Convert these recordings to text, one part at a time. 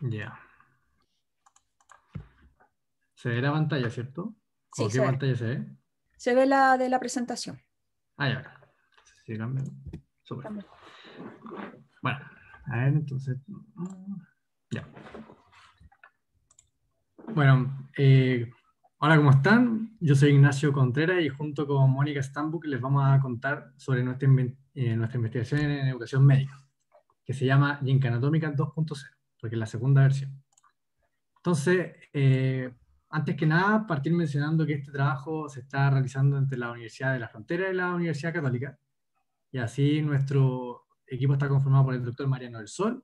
Ya. Se ve la pantalla, ¿cierto? Sí, qué pantalla se ve? Se ve la de la presentación. Ah, ya. Sí, Bueno, a ver, entonces. Mm, ya. Bueno, eh, hola, ¿cómo están? Yo soy Ignacio Contreras y junto con Mónica Stambuk les vamos a contar sobre nuestra, eh, investigación en educación médica, que se llama Anatómica 2.0 porque es la segunda versión. Entonces, eh, antes que nada, partir mencionando que este trabajo se está realizando entre la Universidad de la Frontera y la Universidad Católica. Y así nuestro equipo está conformado por el doctor Mariano del Sol,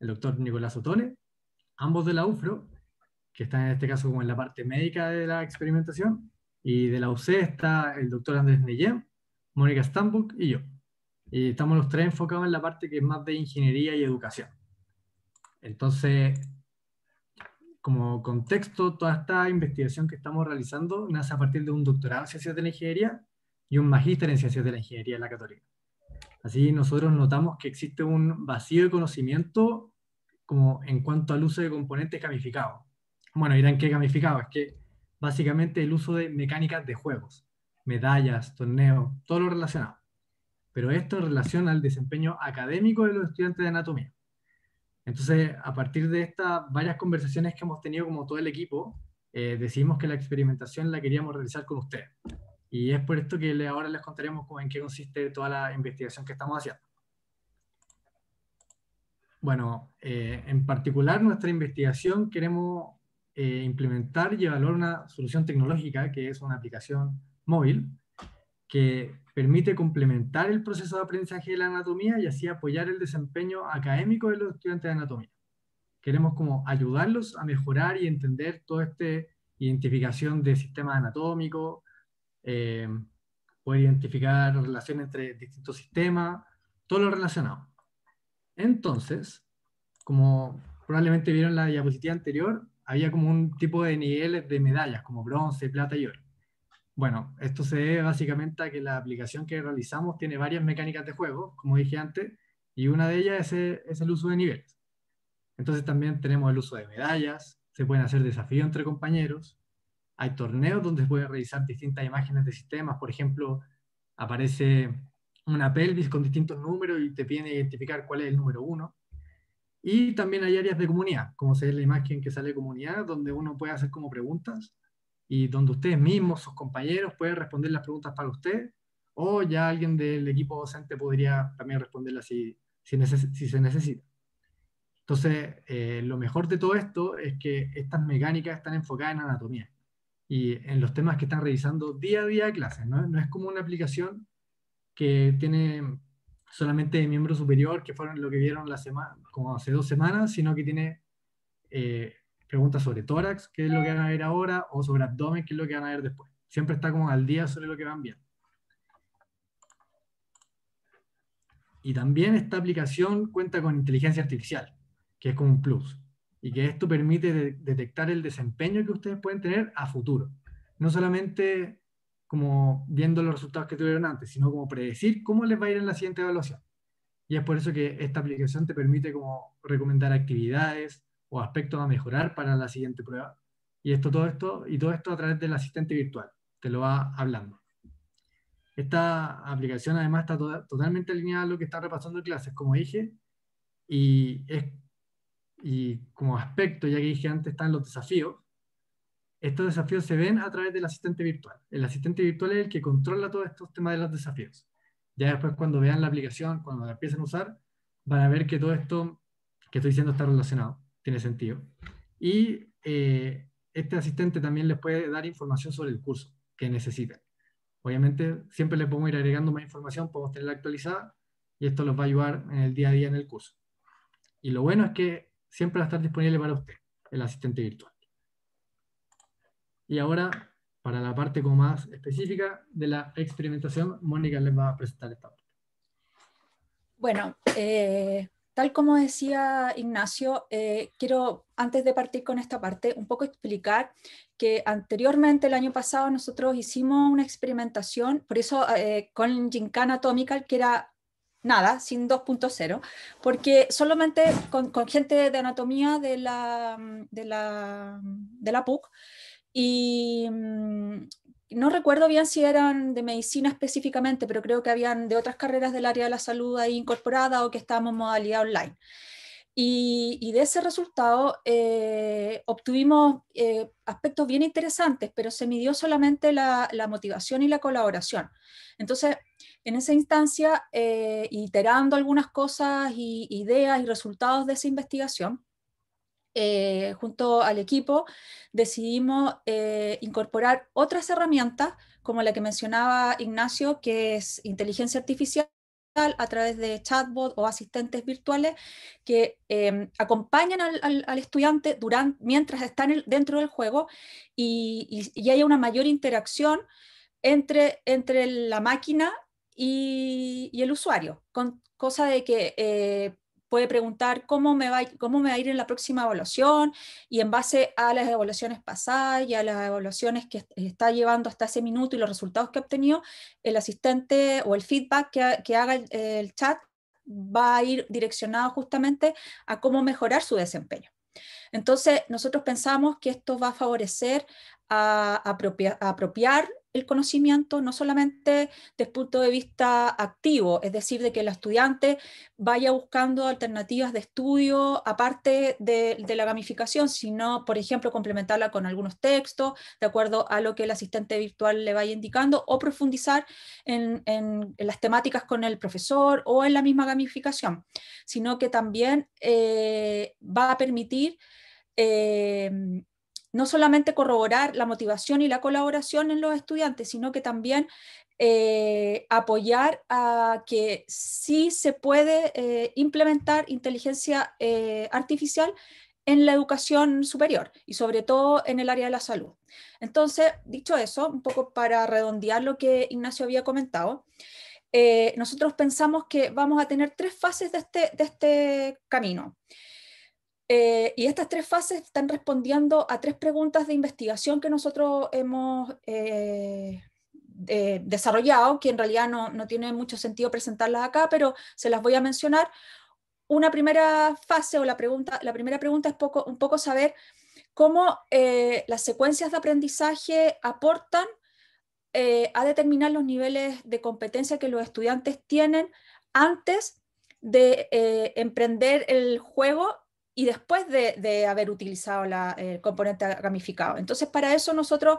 el doctor Nicolás Otone, ambos de la UFRO, que están en este caso como en la parte médica de la experimentación, y de la UC está el doctor Andrés Neyem, Mónica Stambuk y yo. Y estamos los tres enfocados en la parte que es más de ingeniería y educación. Entonces, como contexto, toda esta investigación que estamos realizando nace a partir de un doctorado en ciencias de la ingeniería y un magíster en ciencias de la ingeniería en la católica. Así nosotros notamos que existe un vacío de conocimiento como en cuanto al uso de componentes gamificados. Bueno, dirán que gamificados? es que básicamente el uso de mecánicas de juegos, medallas, torneos, todo lo relacionado. Pero esto en relación al desempeño académico de los estudiantes de anatomía. Entonces, a partir de estas varias conversaciones que hemos tenido como todo el equipo, eh, decidimos que la experimentación la queríamos realizar con ustedes. Y es por esto que ahora les contaremos en qué consiste toda la investigación que estamos haciendo. Bueno, eh, en particular nuestra investigación queremos eh, implementar y evaluar una solución tecnológica que es una aplicación móvil que permite complementar el proceso de aprendizaje de la anatomía y así apoyar el desempeño académico de los estudiantes de anatomía. Queremos como ayudarlos a mejorar y entender toda esta identificación de sistemas anatómicos, eh, poder identificar relaciones entre distintos sistemas, todo lo relacionado. Entonces, como probablemente vieron en la diapositiva anterior, había como un tipo de niveles de medallas, como bronce, plata y oro. Bueno, esto se debe básicamente a que la aplicación que realizamos tiene varias mecánicas de juego, como dije antes, y una de ellas es, el uso de niveles. Entonces también tenemos el uso de medallas, se pueden hacer desafíos entre compañeros, hay torneos donde se pueden revisar distintas imágenes de sistemas, por ejemplo, aparece una pelvis con distintos números y te piden identificar cuál es el número uno. Y también hay áreas de comunidad, como se ve la imagen que sale comunidad, donde uno puede hacer como preguntas y donde ustedes mismos, sus compañeros, pueden responder las preguntas para usted o ya alguien del equipo docente podría también responderlas si, si, si, se necesita. Entonces, eh, lo mejor de todo esto es que estas mecánicas están enfocadas en anatomía y en los temas que están revisando día a día de clases. ¿no? no es como una aplicación que tiene solamente miembro superior, que fueron lo que vieron la semana, como hace dos semanas, sino que tiene eh, preguntas sobre tórax, qué es lo que van a ver ahora, o sobre abdomen, qué es lo que van a ver después. Siempre está como al día sobre lo que van viendo. Y también esta aplicación cuenta con inteligencia artificial, que es como un plus, y que esto permite detectar el desempeño que ustedes pueden tener a futuro. No solamente como viendo los resultados que tuvieron antes, sino como predecir cómo les va a ir en la siguiente evaluación. Y es por eso que esta aplicación te permite como recomendar actividades, o aspectos a mejorar para la siguiente prueba. Y esto, todo esto, y todo esto a través del asistente virtual, te lo va hablando. Esta aplicación además está totalmente alineada a lo que está repasando en clases, como dije, y, es, y como aspecto, ya que dije antes, están los desafíos. Estos desafíos se ven a través del asistente virtual. El asistente virtual es el que controla todos estos temas de los desafíos. Ya después cuando vean la aplicación, cuando la empiecen a usar, van a ver que todo esto que estoy diciendo está relacionado tiene sentido. Y eh, este asistente también les puede dar información sobre el curso que necesitan. Obviamente, siempre les podemos ir agregando más información, podemos tenerla actualizada y esto los va a ayudar en el día a día en el curso. Y lo bueno es que siempre va a estar disponible para usted, el asistente virtual. Y ahora, para la parte como más específica de la experimentación, Mónica les va a presentar esta parte. Bueno, eh, Tal como decía Ignacio, eh, quiero, antes de partir con esta parte, un poco explicar que anteriormente, el año pasado, nosotros hicimos una experimentación, por eso eh, con Gincana Atomical, que era nada, sin 2.0, porque solamente con, con, gente de anatomía de la, de la, de la PUC, y, mm, no recuerdo bien si eran de medicina específicamente, pero creo que habían de otras carreras del área de la salud ahí incorporada o que estábamos en modalidad online. Y, de ese resultado eh, obtuvimos eh, aspectos bien interesantes, pero se midió solamente la, motivación y la colaboración. Entonces, en esa instancia, eh, iterando algunas cosas y ideas y resultados de esa investigación, eh, junto al equipo, decidimos eh, incorporar otras herramientas, como la que mencionaba Ignacio, que es inteligencia artificial a través de chatbot o asistentes virtuales que em, acompañan al, estudiante mientras están dentro del juego y, hay haya una mayor interacción entre, entre la máquina y, el usuario, con, cosa de que eh, puede preguntar cómo me, va, cómo me a ir en la próxima evaluación y en base a las evaluaciones pasadas y a las evaluaciones que está llevando hasta ese minuto y los resultados que ha obtenido, el asistente o el feedback que, haga el, el chat va a ir direccionado justamente a cómo mejorar su desempeño. Entonces, nosotros pensamos que esto va a favorecer a, apropiar el conocimiento, no solamente desde el punto de vista activo, es decir, de que el estudiante vaya buscando alternativas de estudio aparte de, la gamificación, sino, por ejemplo, complementarla con algunos textos, de acuerdo a lo que el asistente virtual le vaya indicando, o profundizar en, las temáticas con el profesor o en la misma gamificación, sino que también eh, va a permitir... Eh, no solamente corroborar la motivación y la colaboración en los estudiantes, sino que también eh, apoyar a que sí se puede eh, implementar inteligencia eh, artificial en la educación superior y sobre todo en el área de la salud. Entonces, dicho eso, un poco para redondear lo que Ignacio había comentado, nosotros pensamos que vamos a tener tres fases de este, de este camino. Eh, y estas tres fases están respondiendo a tres preguntas de investigación que nosotros hemos eh, desarrollado, que en realidad no, tiene mucho sentido presentarlas acá, pero se las voy a mencionar. Una primera fase o la, pregunta, la primera pregunta es poco, un poco saber cómo eh, las secuencias de aprendizaje aportan a determinar los niveles de competencia que los estudiantes tienen antes de emprender el juego y después de, haber utilizado la, el componente gamificado. Entonces, para eso nosotros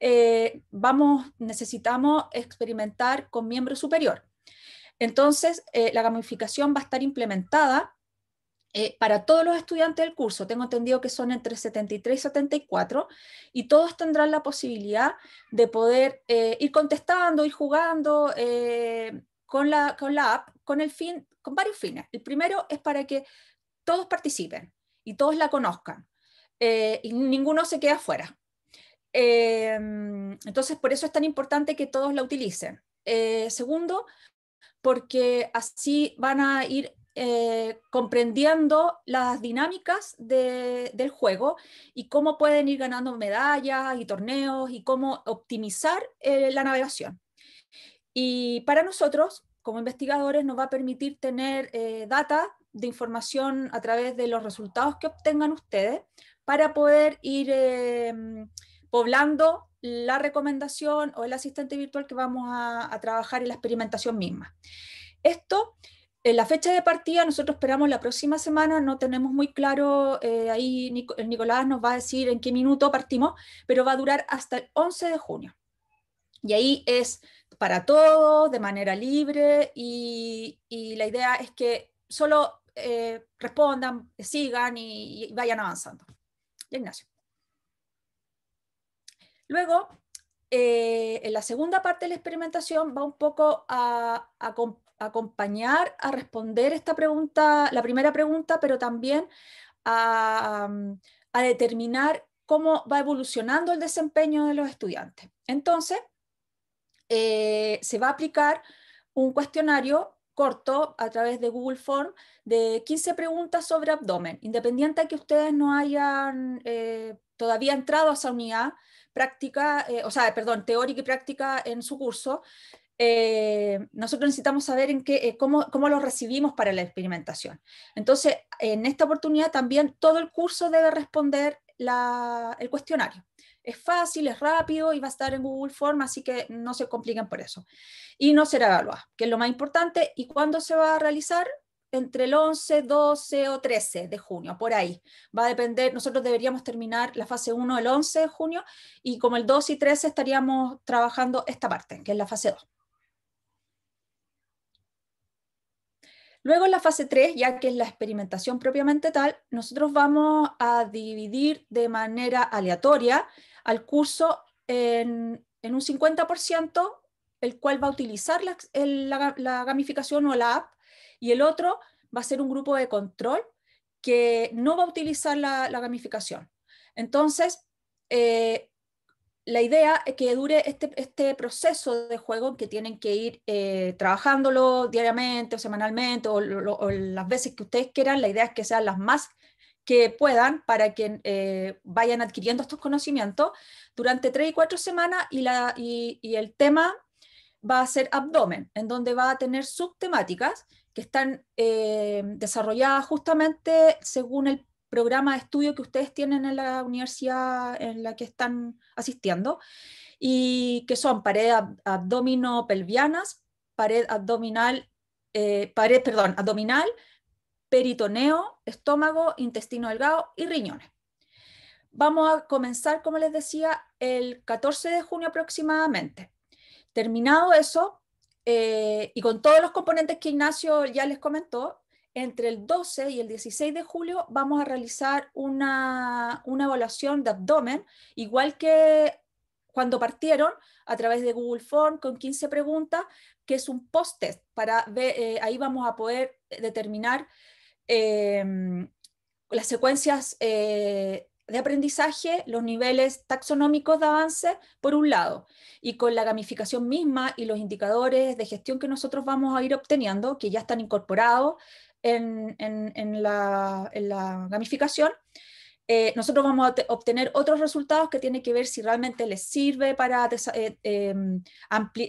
eh, vamos, necesitamos experimentar con miembro superior. Entonces, eh, la gamificación va a estar implementada eh, para todos los estudiantes del curso. Tengo entendido que son entre 73 y 74 y todos tendrán la posibilidad de poder ir contestando, ir jugando con la, con app, con el fin, con varios fines. El primero es para que todos participen y todos la conozcan eh, y ninguno se quede afuera. Em, entonces, por eso es tan importante que todos la utilicen. Eh, segundo, porque así van a ir eh, comprendiendo las dinámicas del juego y cómo pueden ir ganando medallas y torneos y cómo optimizar la navegación. Y para nosotros, como investigadores, nos va a permitir tener datos data de información a través de los resultados que obtengan ustedes para poder ir em, poblando la recomendación o el asistente virtual que vamos a, trabajar en la experimentación misma. Esto, en la fecha de partida, nosotros esperamos la próxima semana, no tenemos muy claro, eh, ahí Nicolás nos va a decir en qué minuto partimos, pero va a durar hasta el 11 de junio. Y ahí es para todos, de manera libre, y la idea es que solo eh, respondan, sigan y, vayan avanzando. Ignacio. Luego, eh, en la segunda parte de la experimentación va un poco a, acompañar, a responder esta pregunta, la primera pregunta, pero también a, determinar cómo va evolucionando el desempeño de los estudiantes. Entonces, eh, se va a aplicar un cuestionario corto a través de Google Form de 15 preguntas sobre abdomen. Independiente de que ustedes no hayan eh, todavía entrado a esa unidad práctica, eh, o sea, perdón, teórica y práctica en su curso, eh, nosotros necesitamos saber en qué, cómo, cómo los recibimos para la experimentación. Entonces, en esta oportunidad también todo el curso debe responder el cuestionario es fácil, es rápido y va a estar en Google Form, así que no se compliquen por eso. Y no será evaluada, que es lo más importante. ¿Y cuándo se va a realizar? Entre el 11, 12 o 13 de junio, por ahí. Va a depender, nosotros deberíamos terminar la fase 1 el 11 de junio y como el 2 y 13 estaríamos trabajando esta parte, que es la fase 2. Luego en la fase 3, ya que es la experimentación propiamente tal, nosotros vamos a dividir de manera aleatoria al curso en, un 50%, el cual va a utilizar la, gamificación o la app, y el otro va a ser un grupo de control que no va a utilizar la, gamificación. Entonces, eh, la idea es que dure este, este proceso de juego que tienen que ir eh, trabajándolo diariamente o semanalmente o, las veces que ustedes quieran. La idea es que sean las más que puedan para que eh, vayan adquiriendo estos conocimientos durante tres y cuatro semanas y, la, y, el tema va a ser abdomen, en donde va a tener subtemáticas que están eh, desarrolladas justamente según el programa de estudio que ustedes tienen en la universidad en la que están asistiendo, y que son pared abdomino pelvianas, pared abdominal, eh, pared, perdón, abdominal, peritoneo, estómago, intestino delgado y riñones. Vamos a comenzar, como les decía, el 14 de junio aproximadamente. Terminado eso, eh, y con todos los componentes que Ignacio ya les comentó, entre el 12 y el 16 de julio vamos a realizar una, evaluación de abdomen, igual que cuando partieron a través de Google Form con 15 preguntas, que es un post-test. Para eh, ahí vamos a poder determinar em, las secuencias eh, de aprendizaje, los niveles taxonómicos de avance, por un lado, y con la gamificación misma y los indicadores de gestión que nosotros vamos a ir obteniendo, que ya están incorporados en, la, gamificación, eh, nosotros vamos a obtener otros resultados que tienen que ver si realmente les sirve para eh, em,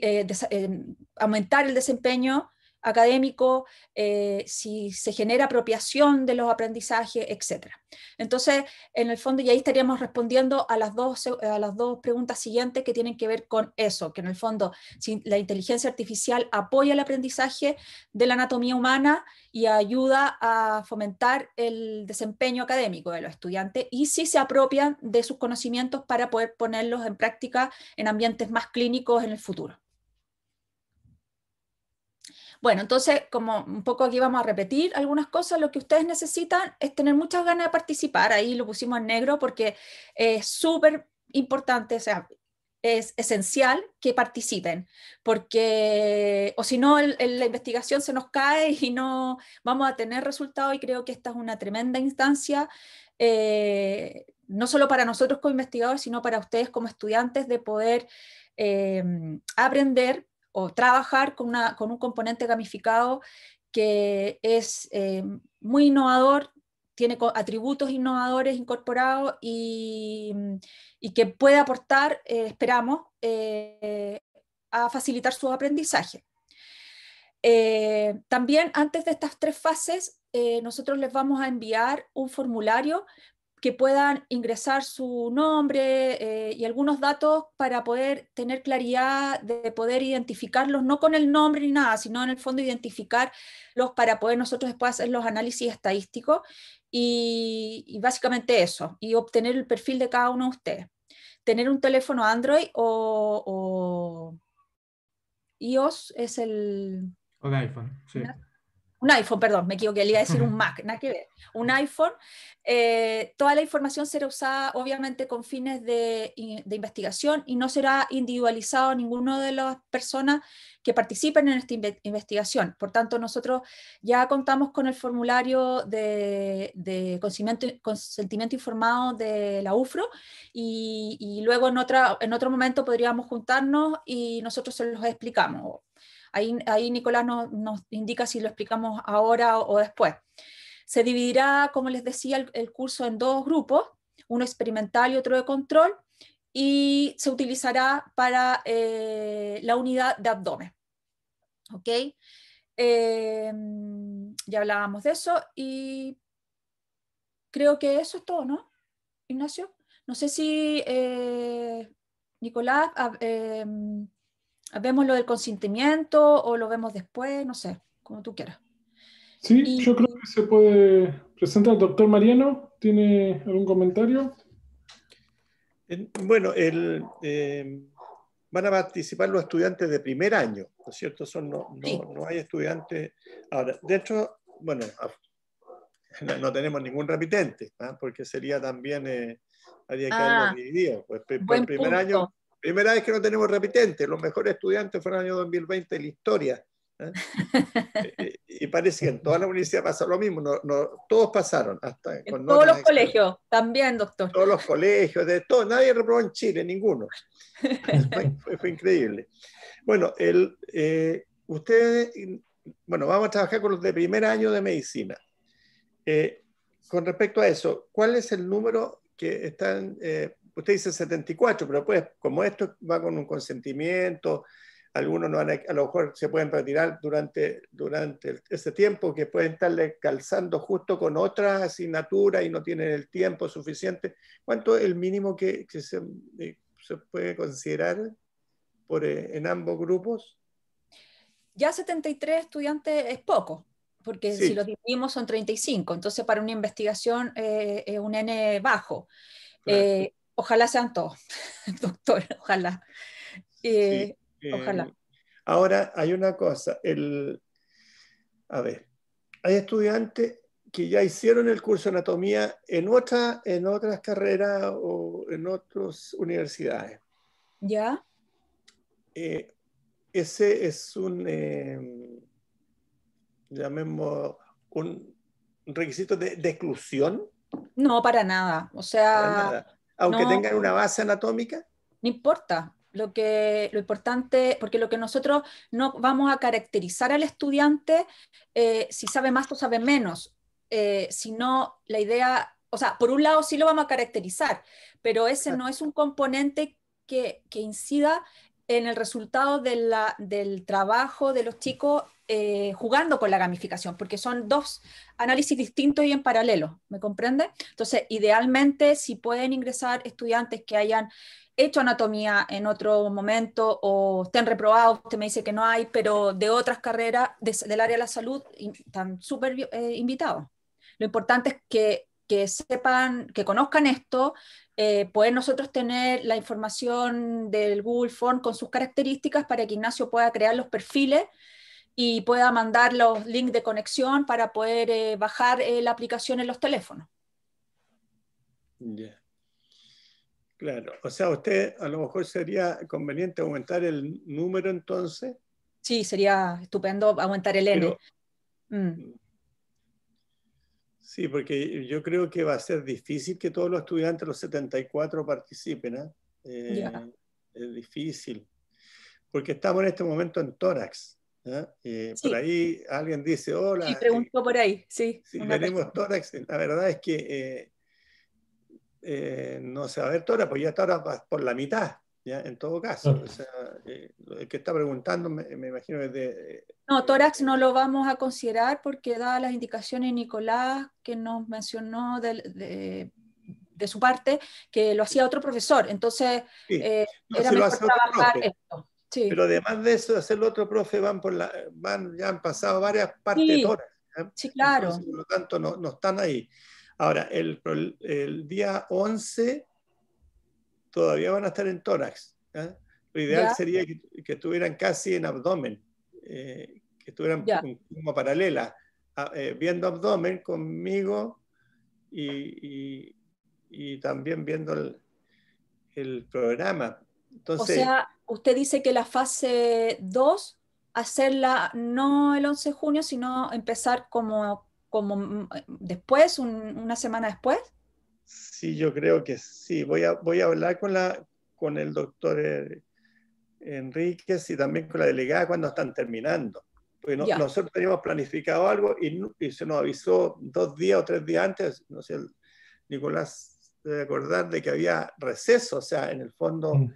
eh, em, aumentar el desempeño académico, eh, si se genera apropiación de los aprendizajes, etc. Entonces, en el fondo, y ahí estaríamos respondiendo a las, dos, a las dos preguntas siguientes que tienen que ver con eso, que en el fondo, si la inteligencia artificial apoya el aprendizaje de la anatomía humana y ayuda a fomentar el desempeño académico de los estudiantes, y si se apropian de sus conocimientos para poder ponerlos en práctica en ambientes más clínicos en el futuro. Bueno, entonces, como un poco aquí vamos a repetir algunas cosas, lo que ustedes necesitan es tener muchas ganas de participar. Ahí lo pusimos en negro porque es súper importante, o sea, es esencial que participen, porque o si no, la investigación se nos cae y no vamos a tener resultados y creo que esta es una tremenda instancia. Eh, no solo para nosotros como investigadores, sino para ustedes como estudiantes, de poder eh, aprender o trabajar con, un componente gamificado que es eh, muy innovador, tiene atributos innovadores incorporados y, que puede aportar, eh, esperamos, eh, a facilitar su aprendizaje. también antes de estas tres fases, nosotros les vamos a enviar un formulario que puedan ingresar su nombre eh, y algunos datos para poder tener claridad de poder identificarlos, no con el nombre ni nada, sino en el fondo identificarlos para poder nosotros después hacer los análisis estadísticos y, básicamente eso, y obtener el perfil de cada uno de ustedes. Tener un teléfono Android o, iOS es el... O iPhone, sí un iPhone, perdón, me equivoqué, le iba a decir un Mac, nada que ver, un iPhone, eh, toda la información será usada obviamente con fines de, investigación y no será individualizado ninguna de las personas que participen en esta investigación. Por tanto, nosotros ya contamos con el formulario de, consentimiento, informado de la UFRO y, luego en, otra, en otro momento podríamos juntarnos y nosotros se los explicamos Ahí, Nicolás nos indica si lo explicamos ahora o, después. Se dividirá, como les decía, el, curso en dos grupos, uno experimental y otro de control, y se utilizará para eh, la unidad de abdomen. ¿Ok? Eh, ya hablábamos de eso y creo que eso es todo, ¿no, Ignacio? No sé si eh, Nicolás ah, vemos lo del consentimiento o lo vemos después, no sé, como tú quieras. Sí, yo creo que se puede presentar. Doctor Mariano, ¿tiene algún comentario? Bueno, el, eh, van a participar los estudiantes de primer año, ¿no es cierto? Son, no, hay estudiantes. Ahora, de hecho, bueno, no tenemos ningún repitente, ¿ah? porque sería también, eh, haría que ah, pues, primer año Primera vez que no tenemos repitentes, los mejores estudiantes fueron el año 2020 en la historia. ¿eh? y parece que en toda la universidad pasa lo mismo, todos pasaron. Hasta todos los colegios, también, doctor. Todos los colegios, de todo, nadie reprobó en Chile, ninguno. fue, increíble. Bueno, eh, ustedes, bueno, vamos a trabajar con los de primer año de medicina. Eh, con respecto a eso, ¿cuál es el número que están usted dice 74, pero pues como esto va con un consentimiento, algunos no van a, a, lo mejor se pueden retirar durante, durante ese tiempo, que pueden estar calzando justo con otras asignaturas y no tienen el tiempo suficiente. ¿Cuánto es el mínimo que, eh, se, puede considerar por, eh, en ambos grupos? Ya 73 estudiantes es poco, porque si los dividimos son 35, entonces para una investigación eh, es un N bajo ojalá sean todos, doctor, ojalá. Eh, eh, ojalá. Ahora, hay una cosa, el, a ver, hay estudiantes que ya hicieron el curso de anatomía en, otra, en otras carreras o en otras universidades. ¿Ya? Eh, ese es un, llamemos, un requisito de, exclusión. No, para nada. O sea, aunque tengan una base anatómica? No importa. Lo, que, lo importante, porque lo que nosotros no vamos a caracterizar al estudiante, eh, si sabe más o sabe menos, eh, sino la idea, o sea, por un lado sí lo vamos a caracterizar, pero ese no es un componente que, que incida en el resultado de del trabajo de los chicos eh, jugando con la gamificación, porque son dos análisis distintos y en paralelo, ¿me comprende? Entonces, idealmente, si pueden ingresar estudiantes que hayan hecho anatomía en otro momento o estén reprobados, usted me dice que no hay, pero de otras carreras del área de la salud están súper eh, invitados. Lo importante es que que sepan, que conozcan esto, eh, poder nosotros tener la información del Google Form con sus características para que Ignacio pueda crear los perfiles y pueda mandar los links de conexión para poder eh, bajar eh, la aplicación en los teléfonos. Ya. Claro, o sea, usted a lo mejor sería conveniente aumentar el número entonces. Sí, sería estupendo aumentar el N. Mm. Sí, porque yo creo que va a ser difícil que todos los estudiantes, los 74, participen. ¿eh? Eh, es difícil. Porque estamos en este momento en tórax. ¿eh? Por ahí alguien dice, hola. Sí, preguntó por ahí, sí. Si tenemos tórax, la verdad es que no se va a ver tórax, pues ya está ahora por la mitad. En todo caso, eh, el que está preguntando me, imagino que... De, eh, no, tórax no lo vamos a considerar porque da las indicaciones Nicolás que nos mencionó de, de, su parte, que lo hacía otro profesor, entonces eh, era mejor trabajar esto. Pero además de eso, de hacerlo otro profe, van por la, van, ya han pasado varias partes de Sí, claro. por lo tanto, no, no están ahí. Ahora, el, el día 11 todavía van a estar en tórax. Lo ideal sería que, estuvieran casi en abdomen, eh, que estuvieran como paralela, eh, viendo abdomen conmigo y, también viendo el, programa. o sea, usted dice que la fase 2 hacerla no el 11 de junio, sino empezar como, como mm, después, una semana después? Sí, yo creo que sí. Voy a, voy a hablar con, la, con el doctor eh, Enríquez y también con la delegada cuando están terminando. Porque nosotros teníamos planificado algo y, se nos avisó dos días o tres días antes, no sé, Nicolás debe acordar de que había receso, o sea, en el fondo mm.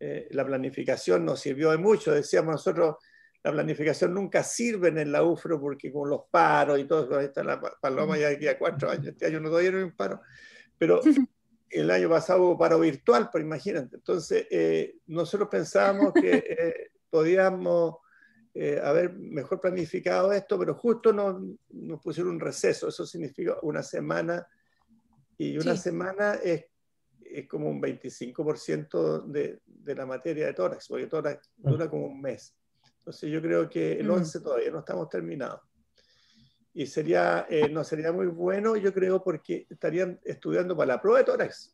eh, la planificación nos sirvió de mucho. Decíamos nosotros, la planificación nunca sirve en la UFRO porque con los paros y todo, ahí está la paloma ya de aquí a cuatro años, este año no dieron un paro. Pero el año pasado hubo paro virtual, pero pues, imagínate. Entonces, eh, nosotros pensábamos que eh, podíamos eh, haber mejor planificado esto, pero justo nos, pusieron un receso. Eso significa una semana. Y una semana es, es, como un 25% de, de, la materia de tórax, porque tórax ah. dura como un mes. Entonces, yo creo que el 11 mm. todavía no estamos terminados y sería, eh, no sería muy bueno, yo creo, porque estarían estudiando para la prueba de tórax.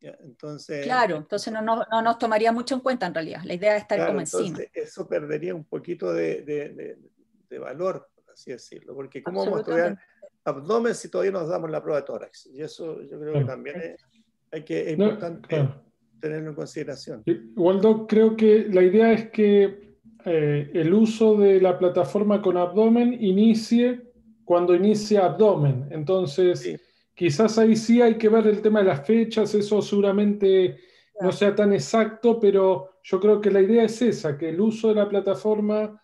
Entonces, claro, entonces no, no, nos tomaría mucho en cuenta en realidad. La idea es estar como encima. Eso perdería un poquito de, de, valor, por así decirlo, porque ¿cómo vamos a estudiar abdomen si todavía nos damos la prueba de tórax? Y eso yo creo que también es, hay que, importante tenerlo en consideración. Waldo, creo que la idea es que eh, el uso de la plataforma con abdomen inicie cuando inicia abdomen. Entonces, quizás ahí sí hay que ver el tema de las fechas, eso seguramente no sea tan exacto, pero yo creo que la idea es esa, que el uso de la plataforma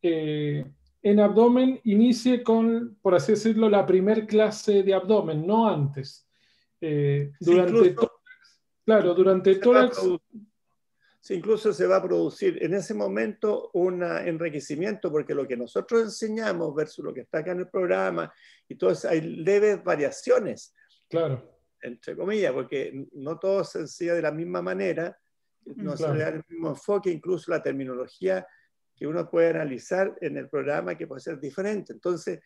eh, en abdomen inicie con, por así decirlo, la primer clase de abdomen, no antes. Eh, durante tórax... claro, durante tórax incluso se va a producir en ese momento un enriquecimiento, porque lo que nosotros enseñamos versus lo que está acá en el programa, y entonces hay leves variaciones. Claro. Entre comillas, porque no todo se enseña de la misma manera, mm. no se da el mismo enfoque, incluso la terminología que uno puede analizar en el programa que puede ser diferente. Entonces,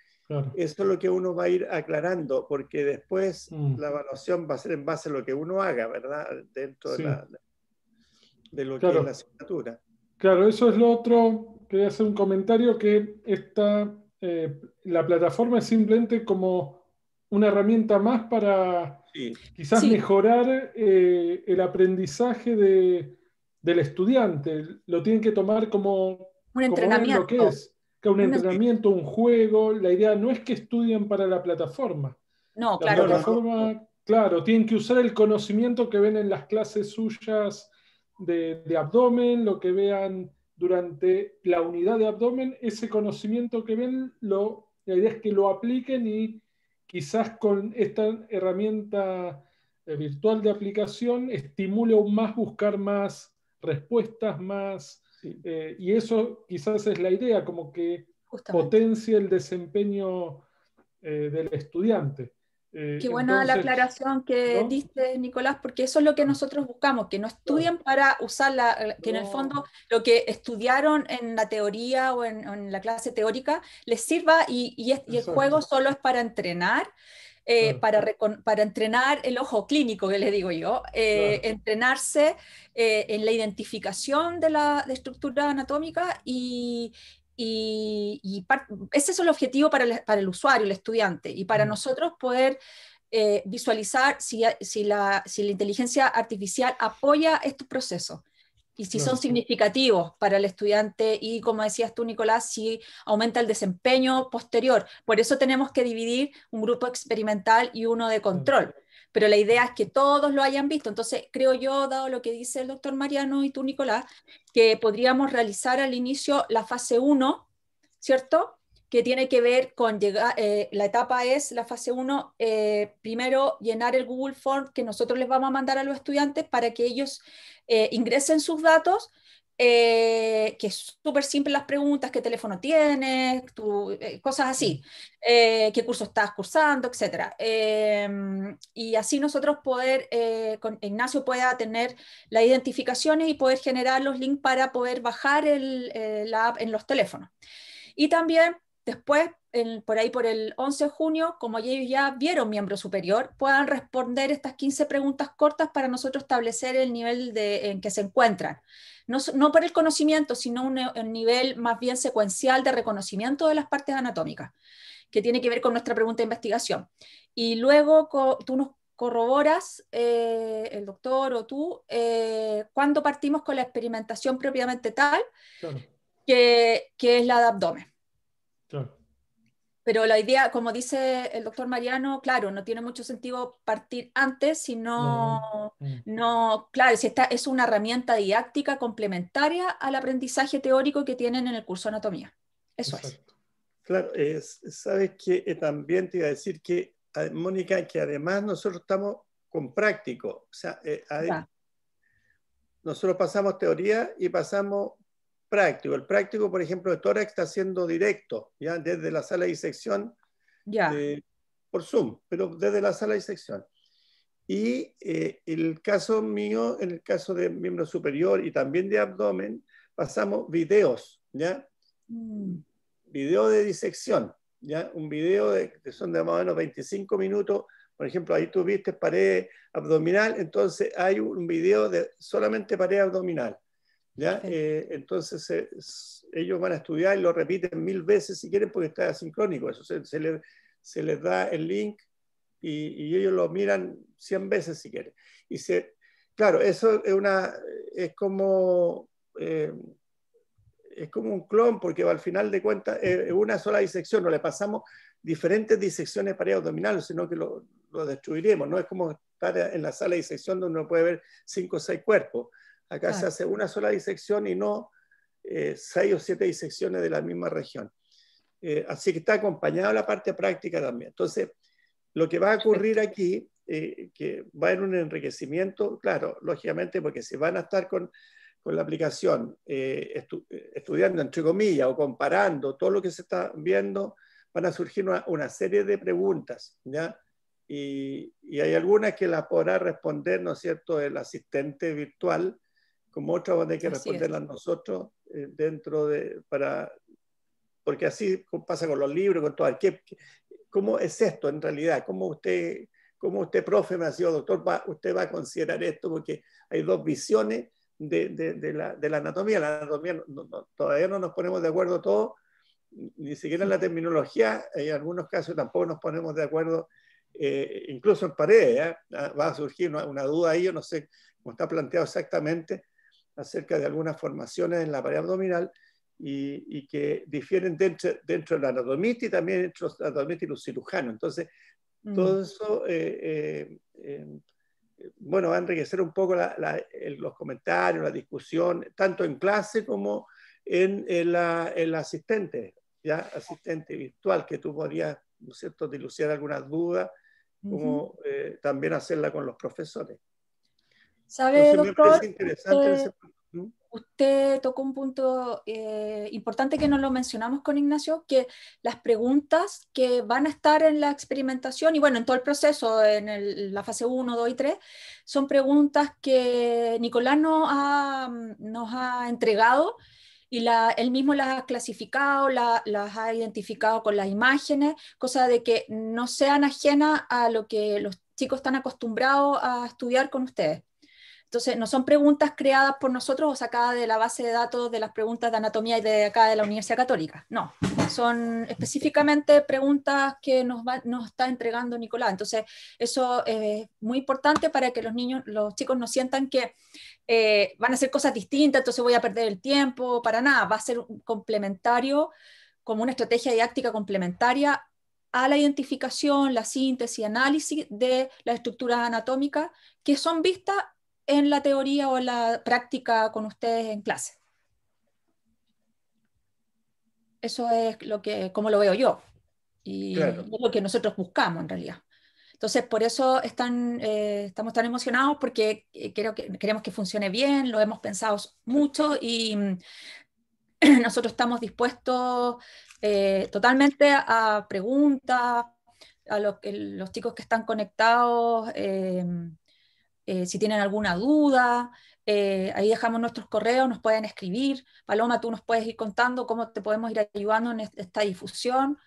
eso es lo que uno va a ir aclarando, porque después mm. la evaluación va a ser en base a lo que uno haga, ¿verdad? Dentro de la, de lo claro. que es la asignatura. Claro, eso es lo otro. Quería hacer un comentario que esta, eh, la plataforma es simplemente como una herramienta más para quizás mejorar eh, el aprendizaje del estudiante. Lo tienen que tomar como, un entrenamiento. que es. un entrenamiento, un juego. La idea no es que estudien para la plataforma. No, claro. claro, tienen que usar el conocimiento que ven en las clases suyas de, abdomen, lo que vean durante la unidad de abdomen, ese conocimiento que ven, lo, la idea es que lo apliquen y quizás con esta herramienta eh, virtual de aplicación estimule aún más buscar más respuestas, más... Eh, y eso quizás es la idea, como que potencie el desempeño eh, del estudiante. Eh, Qué buena la aclaración que diste, Nicolás, porque eso es lo que ah. nosotros buscamos, que no estudien para usarla, eh, que en el fondo lo que estudiaron en la teoría o en, la clase teórica les sirva y, el juego solo es para entrenar. Eh, para, para, entrenar el ojo clínico, que les digo yo, entrenarse en la identificación de la estructura anatómica y, y, ese es el objetivo para el, usuario, el estudiante, y para mm. nosotros poder eh, visualizar si, si, la, si, la, inteligencia artificial apoya estos procesos y si son significativos para el estudiante y, como decías tú, Nicolás, si aumenta el desempeño posterior. Por eso tenemos que dividir un grupo experimental y uno de control pero la idea es que todos lo hayan visto. Entonces, creo yo, dado lo que dice el doctor Mariano y tú, Nicolás, que podríamos realizar al inicio la fase 1, ¿cierto? que tiene que ver con llegar, eh, la etapa es, la fase 1, eh, primero llenar el Google Form que nosotros les vamos a mandar a los estudiantes para que ellos eh, ingresen sus datos eh, que es súper simple las preguntas, qué teléfono tienes, eh, cosas así, mm. eh, qué curso estás cursando, etc. Em, y así nosotros poder, con Ignacio pueda tener las identificaciones y poder generar los links para poder bajar el, la app en los teléfonos. Y también Después, por ahí por el 11 de junio, como ellos ya vieron miembro superior, puedan responder estas 15 preguntas cortas para nosotros establecer el nivel en que se encuentran. No, por el conocimiento, sino un, nivel más bien secuencial de reconocimiento de las partes anatómicas, que tiene que ver con nuestra pregunta de investigación. Y luego tú nos corroboras, eh, el doctor o tú, eh, cuándo cuando partimos con la experimentación propiamente tal, que, que es la de abdomen. Pero la idea, como dice el doctor Mariano, claro, no tiene mucho sentido partir antes, sino, mm. no, claro, si esta es una herramienta didáctica complementaria al aprendizaje teórico que tienen en el curso de anatomía. Eso es. Claro, sabes que eh, también te iba a decir que, Mónica, que además nosotros estamos con práctico. O sea, eh, nosotros pasamos teoría y pasamos práctico. El práctico, por ejemplo, de tórax está haciendo directo, ya desde la sala de disección, ya eh, por Zoom, pero desde la sala de disección. Y eh, el caso mío, en el caso de miembro superior y también de abdomen, pasamos videos, ¿ya? Mm. de disección, ¿ya? Un video de, que son de más o menos 25 minutos. Por ejemplo, ahí tuviste pared abdominal, entonces hay un video de solamente pared abdominal. Eh, entonces eh, ellos van a estudiar y lo repiten mil veces si quieren porque está asincrónico. se, les da el link y, ellos lo miran cien veces si quieren. claro, eso es, es como... Eh, es como un clon porque al final de cuentas es una sola disección, no le pasamos diferentes disecciones para abdominal sino que lo, lo destruiremos, no es como estar en la sala de disección donde uno puede ver cinco o seis cuerpos. Acá se hace una sola disección y no eh, seis o siete disecciones de la misma región. Eh, así que está acompañada la parte práctica también. Entonces, lo que va a ocurrir aquí, eh, que va a haber un enriquecimiento, claro, lógicamente, porque si van a estar con, la aplicación estudiando, entre comillas, o comparando todo lo que se está viendo, van a surgir una, serie de preguntas, ¿ya? Y, hay algunas que las podrá responder, ¿no es cierto?, el asistente virtual como otra van a que responderla nosotros eh, dentro de, para, porque así pasa con los libros, con todo. cómo es esto en realidad? ¿Cómo usted, cómo usted profe, me ha sido doctor, va, usted va a considerar esto? Porque hay dos visiones de, de, la, de la, anatomía. La anatomía todavía no nos ponemos de acuerdo todos, ni siquiera en la terminología, en algunos casos tampoco nos ponemos de acuerdo. Eh, incluso en paredes, ¿eh? ah, va a surgir una, una, duda ahí, yo no sé cómo está planteado exactamente, acerca de algunas formaciones en la pared abdominal y, que difieren dentro, dentro del anatomista y también dentro la anatomista y los cirujanos. Entonces, mm. todo eso, eh, eh, eh, bueno, va a enriquecer un poco los comentarios, la discusión, tanto en clase como en, la, el asistente, ya asistente virtual, que tú podrías, cierto?, dilucidar algunas dudas, como también hacerla con los profesores. ¿Sabe, doctor? usted, tocó un punto eh, importante que no lo mencionamos con Ignacio, que las preguntas que van a estar en la experimentación y bueno, en todo el proceso, en la fase 1, 2 y 3, son preguntas que Nicolás nos ha, entregado y la, él mismo las ha clasificado, las ha identificado con las imágenes, cosa de que no sean ajenas a lo que los chicos están acostumbrados a estudiar con ustedes. Entonces, no son preguntas creadas por nosotros o sacadas de la base de datos de las preguntas de anatomía y de acá de la Universidad Católica. No, son específicamente preguntas que nos, nos está entregando Nicolás. Entonces, eso es muy importante para que los niños, los chicos no sientan que eh, van a hacer cosas distintas, entonces voy a perder el tiempo, para nada. Va a ser un complementario, como una estrategia didáctica complementaria a la identificación, la síntesis, análisis de las estructuras anatómicas que son vistas en la teoría o en la práctica con ustedes en clase. Eso es lo que, como lo veo yo, y es lo que nosotros buscamos en realidad. Entonces, por eso están, eh, estamos tan emocionados, porque eh, creo que, queremos que funcione bien, lo hemos pensado mucho y nosotros estamos dispuestos eh, totalmente a preguntas, a los chicos que están conectados. Eh, eh, si tienen alguna duda, eh, ahí dejamos nuestros correos, nos pueden escribir. Paloma, tú nos puedes ir contando cómo te podemos ir ayudando en esta difusión.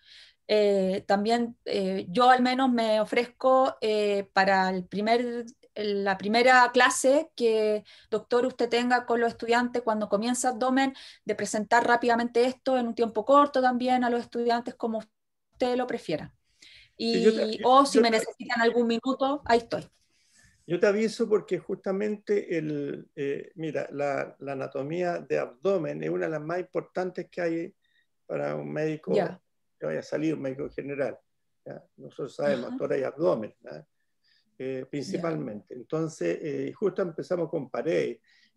Eh, también yo al menos me ofrezco para el primer, la primera clase que, doctor, usted tenga con los estudiantes cuando comienza abdomen, de presentar rápidamente esto en un tiempo corto también a los estudiantes como usted lo prefiera. Y, o si me necesitan algún minuto, ahí estoy. Yo te aviso porque justamente el, eh, mira, la, anatomía de abdomen es una de las más importantes que hay para un médico que vaya a salir, un médico general. Nosotros sabemos, ahora y abdomen, eh, principalmente. Entonces, eh, justo empezamos con pared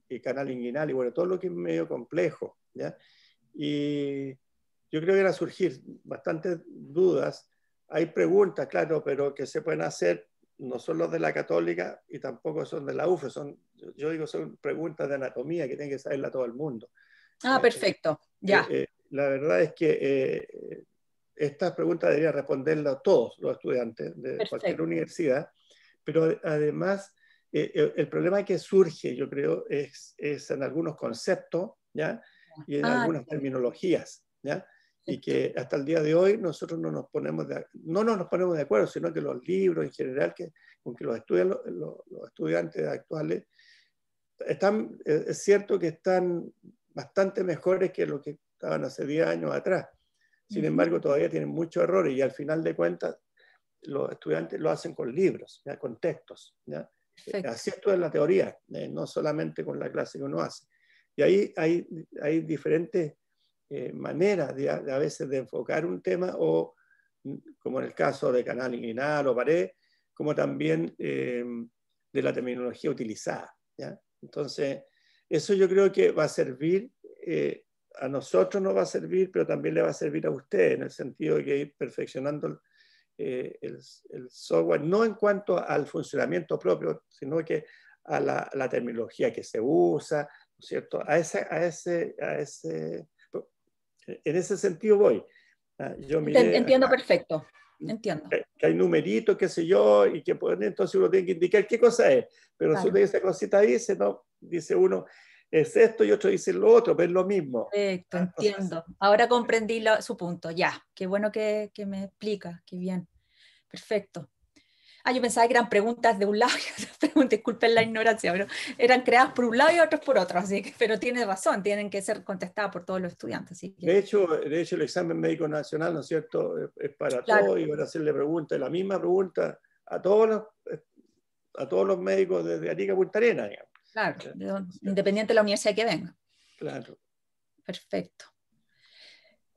y canal inguinal y bueno, todo lo que es medio complejo. Y yo creo que van a surgir bastantes dudas. Hay preguntas, claro, pero que se pueden hacer no son los de la católica y tampoco son de la UFE, son, yo digo, son preguntas de anatomía que tienen que saberla todo el mundo. Ah, eh, perfecto, ya. Eh, eh, la verdad es que estas preguntas deberían responderlas todos los estudiantes de cualquier universidad, pero además el problema que surge, yo creo, es, en algunos conceptos, ¿ya? Y en ah, algunas terminologías, ¿ya? y que hasta el día de hoy nosotros no nos ponemos de, no nos ponemos de acuerdo, sino que los libros en general, que, con que los, estudian, los, estudiantes actuales, están, eh, es cierto que están bastante mejores que lo que estaban hace 10 años atrás. Sin embargo, todavía tienen muchos errores y al final de cuentas los estudiantes lo hacen con libros, ¿ya? con textos. ¿ya? Eh, así es toda la teoría, eh, no solamente con la clase que uno hace. Y ahí hay, hay diferentes eh, maneras de, a veces de enfocar un tema o, mm, como en el caso de canal inguinal o pared, como también em, de la terminología utilizada. Entonces, eso yo creo que va a servir, eh, a nosotros nos va a servir, pero también le va a servir a usted, en el sentido de que ir perfeccionando el, eh, software, no en cuanto al funcionamiento propio, sino que a la, terminología que se usa, ¿cierto? A ese, a ese, a ese en ese sentido voy. Ah, yo Entiendo ah, perfecto. Entiendo. Que, hay numeritos, qué sé yo, y que pues, entonces uno tiene que indicar qué cosa es. Pero si uno esa cosita dice, no, dice uno es esto y otro dice lo otro, pero es lo mismo. Perfecto, ah, entiendo. Ahora comprendí su punto, ya. Qué bueno que, que me explica, qué bien. Perfecto. Ah, yo pensaba que eran preguntas de un lado y otras preguntas, disculpen la ignorancia, pero eran creadas por un lado y otras por otro, así que, pero tiene razón, tienen que ser contestadas por todos los estudiantes. de, hecho, de hecho, el examen médico nacional, ¿no es cierto?, es para todo todos y van a hacerle preguntas, la misma pregunta a todos los, eh, a todos los médicos desde Arica Punta Arena, claro, eh, independiente de la universidad que venga. Claro. Perfecto.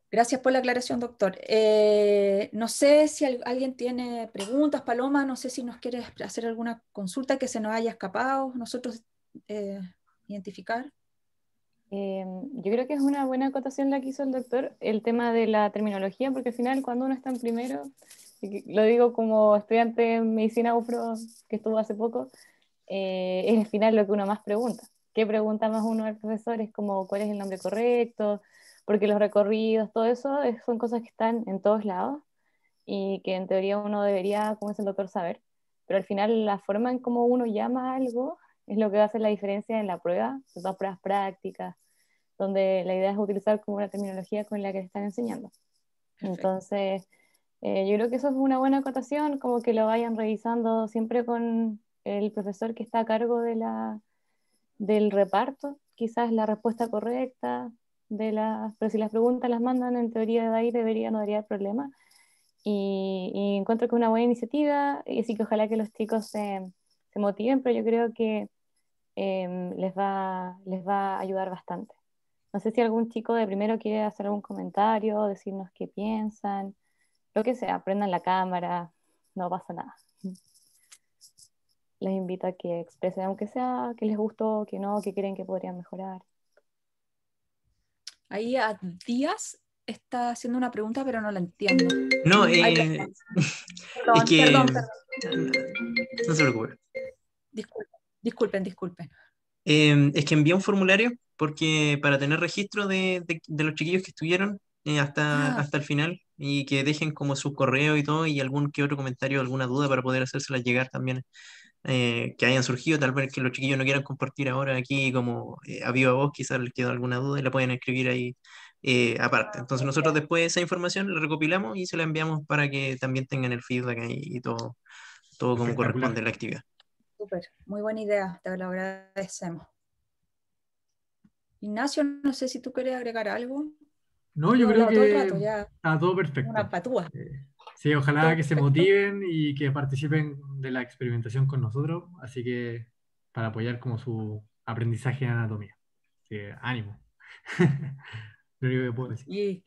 Gracias por la aclaración, doctor. Eh, no sé si alguien tiene preguntas, Paloma, no sé si nos quieres hacer alguna consulta que se nos haya escapado, nosotros eh, identificar. Eh, yo creo que es una buena acotación la que hizo el doctor, el tema de la terminología, porque al final cuando uno está en primero, lo digo como estudiante en medicina UFRO que estuvo hace poco, es al final lo que uno más pregunta. ¿Qué pregunta más uno al profesor? Es como cuál es el nombre correcto, porque los recorridos, todo eso son cosas que están en todos lados y que en teoría uno debería, como es el doctor, saber, pero al final la forma en cómo uno llama algo es lo que va a hacer la diferencia en la prueba, todas pruebas prácticas, donde la idea es utilizar como una terminología con la que están enseñando. Entonces, eh, yo creo que eso es una buena acotación, como que lo vayan revisando siempre con el profesor que está a cargo de la, del reparto, quizás la respuesta correcta, de las, pero si las preguntas las mandan en teoría de ahí debería, no debería haber problema. Y, encuentro que es una buena iniciativa y así que ojalá que los chicos se, motiven, pero yo creo que em, les, va, les va a ayudar bastante. No sé si algún chico de primero quiere hacer algún comentario, decirnos qué piensan, lo que sea, prendan la cámara, no pasa nada. Les invito a que expresen, aunque sea que les gustó, que no, que creen que podrían mejorar. Ahí a Díaz está haciendo una pregunta, pero no la entiendo. No, eh, No se preocupe. Disculpen, disculpen. Em, es que envié un formulario porque para tener registro de, los chiquillos que estuvieron eh, hasta, ah. hasta el final y que dejen como su correo y todo y algún que otro comentario, alguna duda para poder hacérsela llegar también eh, que hayan surgido, tal vez que los chiquillos no quieran compartir ahora aquí como eh, a viva voz, quizás les quedó alguna duda y la pueden escribir ahí eh, aparte. Entonces nosotros después esa información la recopilamos y se la enviamos para que también tengan el feedback ahí y todo, todo como corresponde a la actividad. Súper, muy buena idea, te lo agradecemos. Ignacio, no sé si tú quieres agregar algo. No, yo creo que está todo perfecto. Una patúa. Sí, ojalá que se motiven y que participen de la experimentación con nosotros, así que para apoyar como su aprendizaje en anatomía. Así ánimo. sí,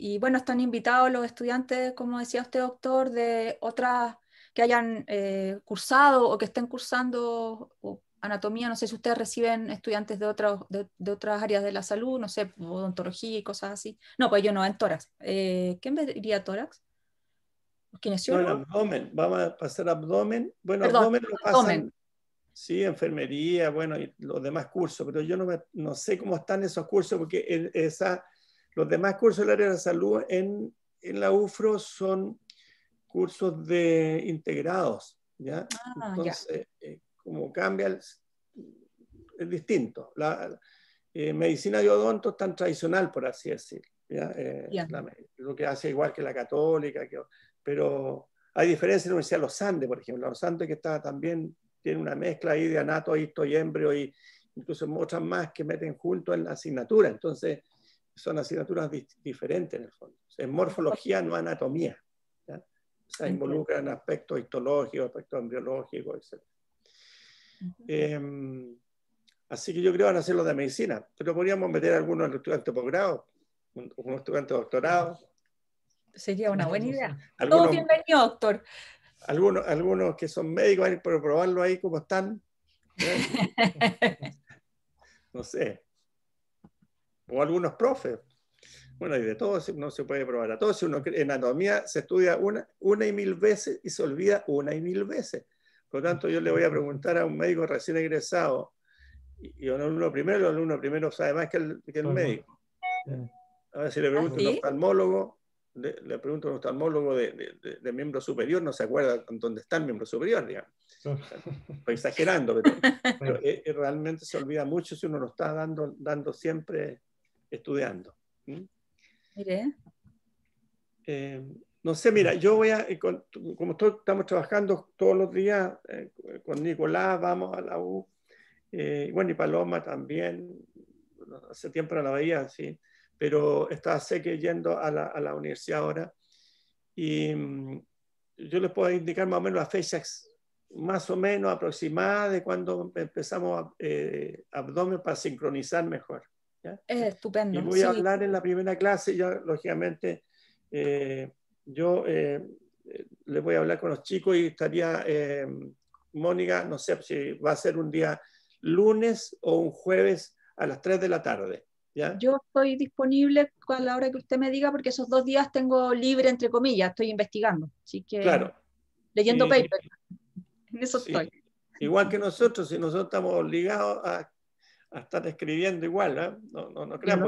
y bueno, están invitados los estudiantes, como decía usted, doctor, de otras que hayan eh, cursado o que estén cursando anatomía, no sé si ustedes reciben estudiantes de, de, otras áreas de la salud, no sé, odontología y cosas así. No, pues yo no, en tórax. Eh, ¿Quién me diría tórax? No, abdomen. Vamos a pasar abdomen. Bueno, abdomen lo pasan. Sí, enfermería, bueno, y los demás cursos, pero yo no, sé cómo están esos cursos porque esa, los demás cursos del área de la salud en, en la UFRO son cursos de integrados, ¿ya? Ah, Entonces, eh, como cambia, es distinto. La eh, medicina de odonto es tan tradicional, por así decir. Eh, lo que hace igual que la católica, pero hay diferencias en la Universidad de Los Andes, por ejemplo. Los Andes que está también, tiene una mezcla ahí de anato, histo y embrio y incluso muchas más que meten junto en la asignatura. Entonces, son asignaturas diferentes en el fondo. es morfología, no anatomía. se O en involucran aspectos histológicos, aspectos embriológicos, etc. Em, así que yo creo que van a ser los de medicina, pero podríamos meter algunos estudiantes posgrado, unos estudiantes doctorado. Sería una buena idea. bienvenido, doctor. Algunos, algunos que son médicos van a ir por probarlo ahí como están. no sé. O algunos profes. Bueno, y de todo no se puede probar a todos. uno en anatomía se estudia una, una y mil veces y se olvida una y mil veces. Por lo tanto, yo le voy a preguntar a un médico recién egresado, y un alumno primero, el alumno primero sabe más que el, que el médico. Ahora, si le pregunto ¿Ah, a un oftalmólogo, le, pregunto a un oftalmólogo de, miembro superior, no se acuerda dónde está el miembro superior, digamos. Estoy exagerando, pero, eh, eh, realmente se olvida mucho si uno lo está dando, siempre estudiando. Mire. Eh, no sé, mira, yo voy a, eh, como estamos trabajando todos los días eh, con Nicolás, vamos a la U, eh, bueno, y Paloma también, hace tiempo no la veía, sí, pero está que yendo a la, a la, universidad ahora. Y mm, yo les puedo indicar más o menos las fechas más o menos aproximadas de cuando empezamos a, eh, abdomen para sincronizar mejor. Es estupendo. Y voy a hablar en la primera clase, ya lógicamente yo eh, eh les voy a hablar con los chicos y estaría, eh, Mónica, no sé si va a ser un día lunes o un jueves a las 3 de la tarde. ¿ya? Yo estoy disponible a la hora que usted me diga porque esos dos días tengo libre, entre comillas, estoy investigando. Así que claro. leyendo papers. paper. En eso estoy. Igual que nosotros, si nosotros estamos obligados a, estar escribiendo igual, ¿eh? no, no, no crean,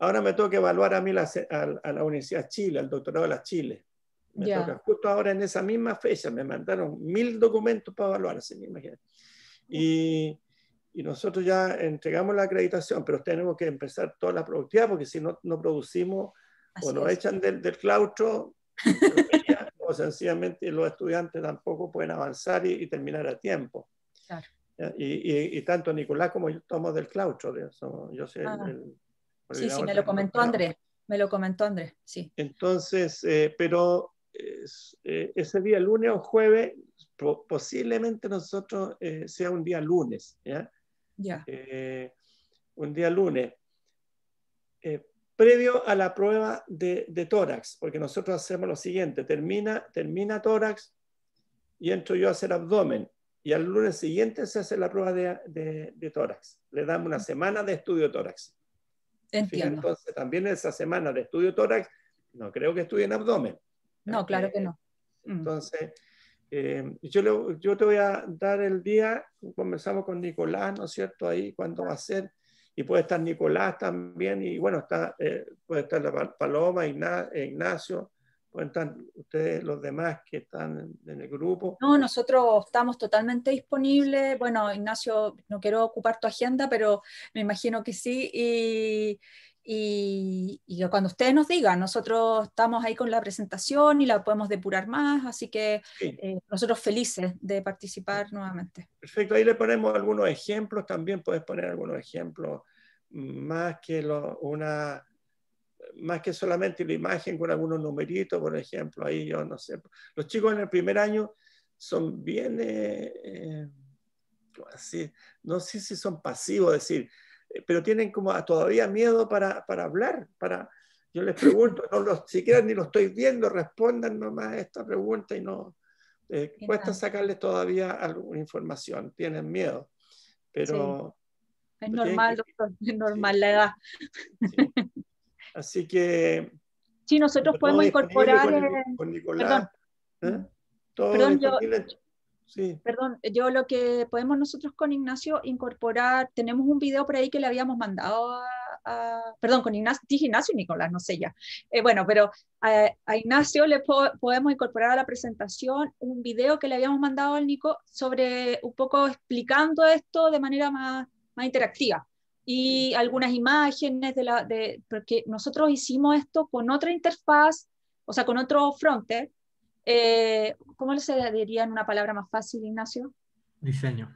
Ahora me toca evaluar a mí a, la Universidad de Chile, al doctorado de la Chile. Me toca justo ahora en esa misma fecha, me mandaron mil documentos para evaluar, si me imagino. Y, nosotros ya entregamos la acreditación, pero tenemos que empezar toda la productividad, porque si no, no producimos o nos echan del, claustro, o sencillamente los estudiantes tampoco pueden avanzar y, terminar a tiempo. Y, tanto Nicolás como yo estamos del claustro, yo soy el, ah. Sí, sí, me lo comentó Andrés, me lo comentó Andrés, sí. Entonces, eh, pero eh, ese día lunes o jueves, posiblemente nosotros eh, sea un día lunes, ¿ya? Ya. un día lunes. previo a la prueba de, tórax, porque nosotros hacemos lo siguiente, termina, termina tórax y entro yo a hacer abdomen y al lunes siguiente se hace la prueba de, tórax. Le damos una mm. semana de estudio tórax. Entiendo. Entonces, también esa semana de estudio tórax, no creo que en abdomen. No, claro que no. Mm. Entonces, eh, yo, te voy a dar el día, comenzamos con Nicolás, ¿no es cierto? Ahí, cuándo va a ser. Y puede estar Nicolás también, y bueno, está, eh, puede estar la Paloma, Ignacio, ¿Cuentan ustedes los demás que están en el grupo? No, nosotros estamos totalmente disponibles. Bueno, Ignacio, no quiero ocupar tu agenda, pero me imagino que sí. Y, cuando ustedes nos digan, nosotros estamos ahí con la presentación y la podemos depurar más, así que eh, nosotros felices de participar nuevamente. Perfecto, ahí le ponemos algunos ejemplos, también puedes poner algunos ejemplos más que una más que solamente la imagen con algunos numeritos, por ejemplo, ahí yo no sé. Los chicos en el primer año son bien, así, eh, eh, no sé si son pasivos, decir, eh, pero tienen como todavía miedo para, para hablar, para, yo les pregunto, no los, siquiera ni lo estoy viendo, respondan nomás esta pregunta y no, cuesta sacarles todavía alguna información, tienen miedo, pero... Es normal, doctor, es normal la edad. Sí. Así que... Sí, nosotros podemos incorporar... perdón, yo, lo que podemos nosotros con Ignacio incorporar, tenemos un video por ahí que le habíamos mandado a, perdón, con Ignacio, dije Ignacio y Nicolás, no sé ya. Eh, bueno, pero a, Ignacio le podemos incorporar a la presentación un video que le habíamos mandado al Nico sobre un poco explicando esto de manera más, más interactiva y algunas imágenes de la, de, porque nosotros hicimos esto con otra interfaz, o sea, con otro fronter, Eh, ¿Cómo se diría en una palabra más fácil, Ignacio? Diseño.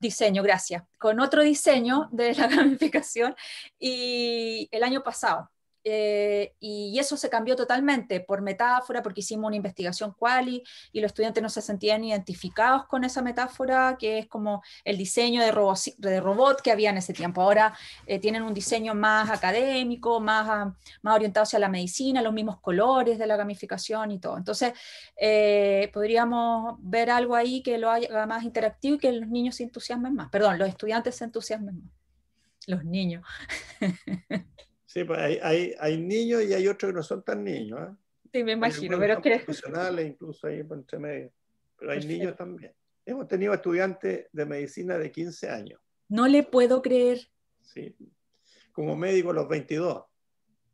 Diseño, gracias. Con otro diseño de la gamificación y el año pasado. Eh, y eso se cambió totalmente por metáfora, porque hicimos una investigación quali y los estudiantes no se sentían identificados con esa metáfora, que es como el diseño de, de robot que había en ese tiempo. Ahora eh, tienen un diseño más académico, más, ah, más orientado hacia la medicina, los mismos colores de la gamificación y todo. Entonces, eh, podríamos ver algo ahí que lo haga más interactivo y que los niños se entusiasmen más. Perdón, los estudiantes se entusiasmen más. Los niños. Sí, pues hay, hay, niños y hay otros que no son tan niños. ¿eh? Sí, me imagino, pero que... Profesionales incluso ahí entre medio. Pero hay niños también. Hemos tenido estudiantes de medicina de 15 años. No le puedo creer. Sí, como médico los 22.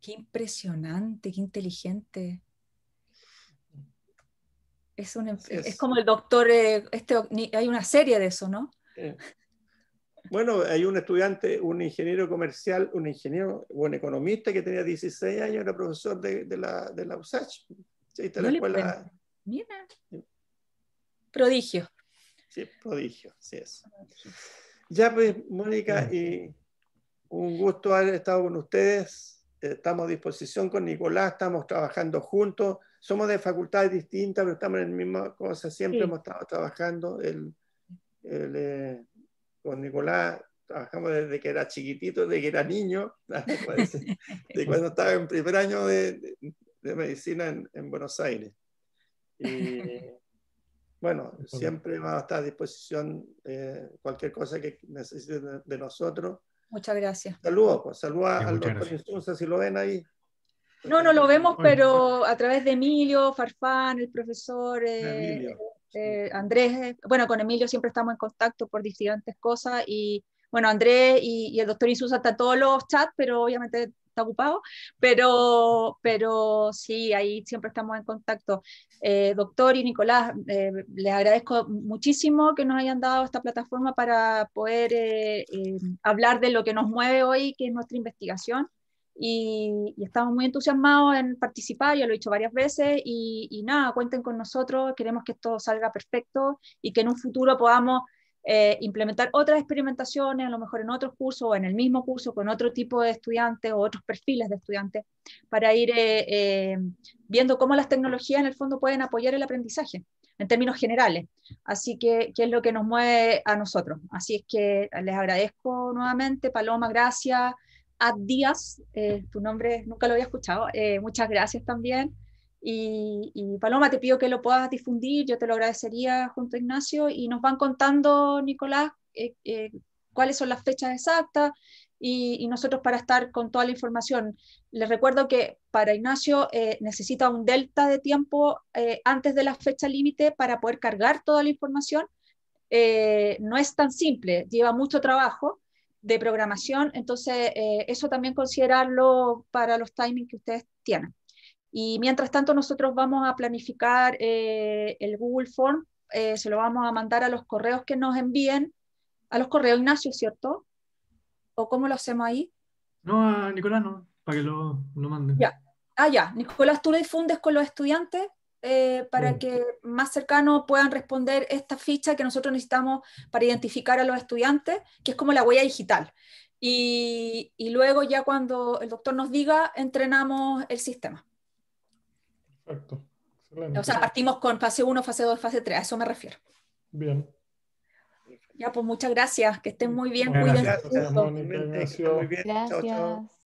Qué impresionante, qué inteligente. Es, un, es, como el doctor, eh, este, hay una serie de eso, ¿no? Sí. Bueno, hay un estudiante, un ingeniero comercial, un ingeniero, un economista que tenía 16 años, era profesor de, la, de la USACH. Mira. Prodigio. Sí, prodigio, sí es. Ya pues, Mónica, y un gusto haber estado con ustedes. Estamos a disposición con Nicolás, estamos trabajando juntos. Somos de facultades distintas, pero estamos en la misma cosa. Siempre hemos estado trabajando. El, el, eh, con Nicolás trabajamos desde que era chiquitito, desde que era niño, de cuando estaba en primer año de, medicina en, Buenos Aires. bueno, siempre va a estar a disposición eh, cualquier cosa que necesiten de, nosotros. Muchas gracias. Saludos, pues, saludos al doctor profesores, si lo ven ahí. No, no lo vemos, pero a través de Emilio, Farfán, el profesor eh, Emilio. Eh, Andrés, bueno, con Emilio siempre estamos en contacto por diferentes cosas y bueno, Andrés y, el doctor Isusa está todos los chats, pero obviamente está ocupado, pero, pero sí, ahí siempre estamos en contacto. Eh, doctor y Nicolás, eh, les agradezco muchísimo que nos hayan dado esta plataforma para poder hablar de lo que nos mueve hoy, que es nuestra investigación y, estamos muy entusiasmados en participar, ya lo he dicho varias veces, y, nada, cuenten con nosotros, queremos que esto salga perfecto y que en un futuro podamos eh, implementar otras experimentaciones, a lo mejor en otros cursos o en el mismo curso con otro tipo de estudiantes o otros perfiles de estudiantes, para ir eh, eh, viendo cómo las tecnologías en el fondo pueden apoyar el aprendizaje en términos generales. Así que, ¿qué es lo que nos mueve a nosotros? Así es que les agradezco nuevamente, Paloma, gracias. Ad Díaz, eh, tu nombre nunca lo había escuchado. Eh, muchas gracias también. Y, Paloma, te pido que lo puedas difundir, yo te lo agradecería junto a Ignacio. Y nos van contando, Nicolás, eh, cuáles son las fechas exactas y, y, nosotros para estar con toda la información. Les recuerdo que para Ignacio necesita un delta de tiempo antes de la fecha límite para poder cargar toda la información. no es tan simple, lleva mucho trabajo de programación, entonces eh, eso también considerarlo para los timings que ustedes tienen. Y mientras tanto nosotros vamos a planificar eh, el Google Form, eh, se lo vamos a mandar a los correos que nos envíen, a los correos Ignacio, ¿cierto? ¿O cómo lo hacemos ahí? No, a Nicolás no, para que lo, manden. Ya. Ah, ya. Nicolás, ¿tú lo difundes con los estudiantes? Eh, para mm. que más cercanos puedan responder esta ficha que nosotros necesitamos para identificar a los estudiantes, que es como la huella digital. Y, luego ya cuando el doctor nos diga, entrenamos el sistema. exacto Excelente. O sea, partimos con fase 1, fase 2, fase 3, a eso me refiero. Bien. Ya, pues muchas gracias, que estén muy bien, cuídense. Gracias, Muy bien.